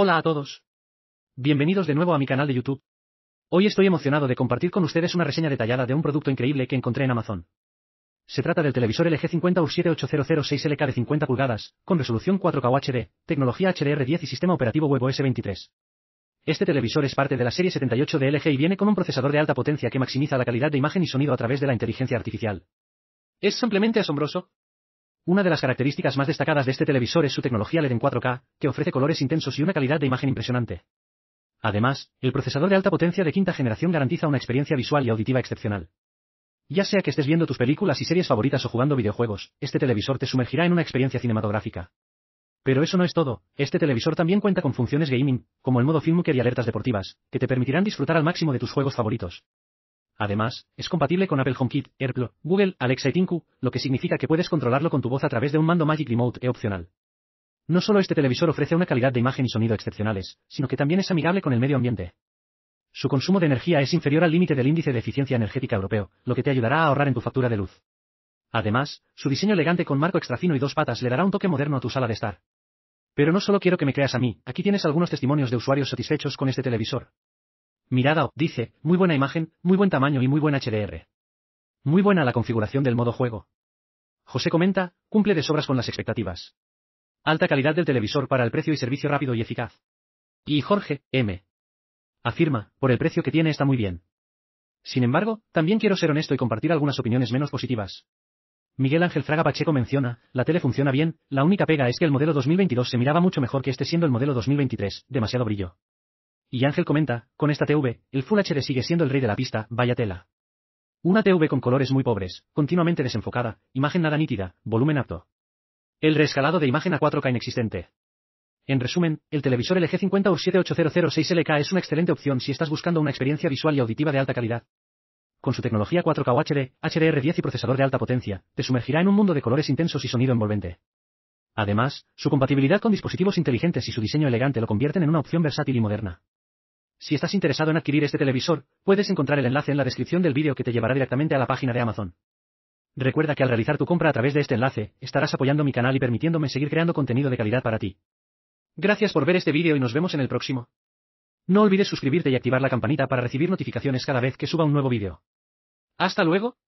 Hola a todos. Bienvenidos de nuevo a mi canal de YouTube. Hoy estoy emocionado de compartir con ustedes una reseña detallada de un producto increíble que encontré en Amazon. Se trata del televisor LG 50 u 78006 lk de 50 pulgadas, con resolución 4K HD, tecnología HDR10 y sistema operativo WebOS 23. Este televisor es parte de la serie 78 de LG y viene con un procesador de alta potencia que maximiza la calidad de imagen y sonido a través de la inteligencia artificial. ¿Es simplemente asombroso? Una de las características más destacadas de este televisor es su tecnología LED en 4K, que ofrece colores intensos y una calidad de imagen impresionante. Además, el procesador de alta potencia de quinta generación garantiza una experiencia visual y auditiva excepcional. Ya sea que estés viendo tus películas y series favoritas o jugando videojuegos, este televisor te sumergirá en una experiencia cinematográfica. Pero eso no es todo, este televisor también cuenta con funciones gaming, como el modo Filmmaker y alertas deportivas, que te permitirán disfrutar al máximo de tus juegos favoritos. Además, es compatible con Apple HomeKit, AirPlay, Google, Alexa y Tinku, lo que significa que puedes controlarlo con tu voz a través de un mando Magic Remote e opcional. No solo este televisor ofrece una calidad de imagen y sonido excepcionales, sino que también es amigable con el medio ambiente. Su consumo de energía es inferior al límite del índice de eficiencia energética europeo, lo que te ayudará a ahorrar en tu factura de luz. Además, su diseño elegante con marco extrafino y dos patas le dará un toque moderno a tu sala de estar. Pero no solo quiero que me creas a mí, aquí tienes algunos testimonios de usuarios satisfechos con este televisor. Mirada dice, muy buena imagen, muy buen tamaño y muy buen HDR. Muy buena la configuración del modo juego. José comenta, cumple de sobras con las expectativas. Alta calidad del televisor para el precio y servicio rápido y eficaz. Y Jorge, M. Afirma, por el precio que tiene está muy bien. Sin embargo, también quiero ser honesto y compartir algunas opiniones menos positivas. Miguel Ángel Fraga Pacheco menciona, la tele funciona bien, la única pega es que el modelo 2022 se miraba mucho mejor que este siendo el modelo 2023, demasiado brillo. Y Ángel comenta, con esta TV, el Full HD sigue siendo el rey de la pista, vaya tela. Una TV con colores muy pobres, continuamente desenfocada, imagen nada nítida, volumen apto. El reescalado de imagen a 4K inexistente. En resumen, el televisor LG 50 78006LK es una excelente opción si estás buscando una experiencia visual y auditiva de alta calidad. Con su tecnología 4K HD, HDR10 y procesador de alta potencia, te sumergirá en un mundo de colores intensos y sonido envolvente. Además, su compatibilidad con dispositivos inteligentes y su diseño elegante lo convierten en una opción versátil y moderna. Si estás interesado en adquirir este televisor, puedes encontrar el enlace en la descripción del vídeo que te llevará directamente a la página de Amazon. Recuerda que al realizar tu compra a través de este enlace, estarás apoyando mi canal y permitiéndome seguir creando contenido de calidad para ti. Gracias por ver este vídeo y nos vemos en el próximo. No olvides suscribirte y activar la campanita para recibir notificaciones cada vez que suba un nuevo vídeo. Hasta luego.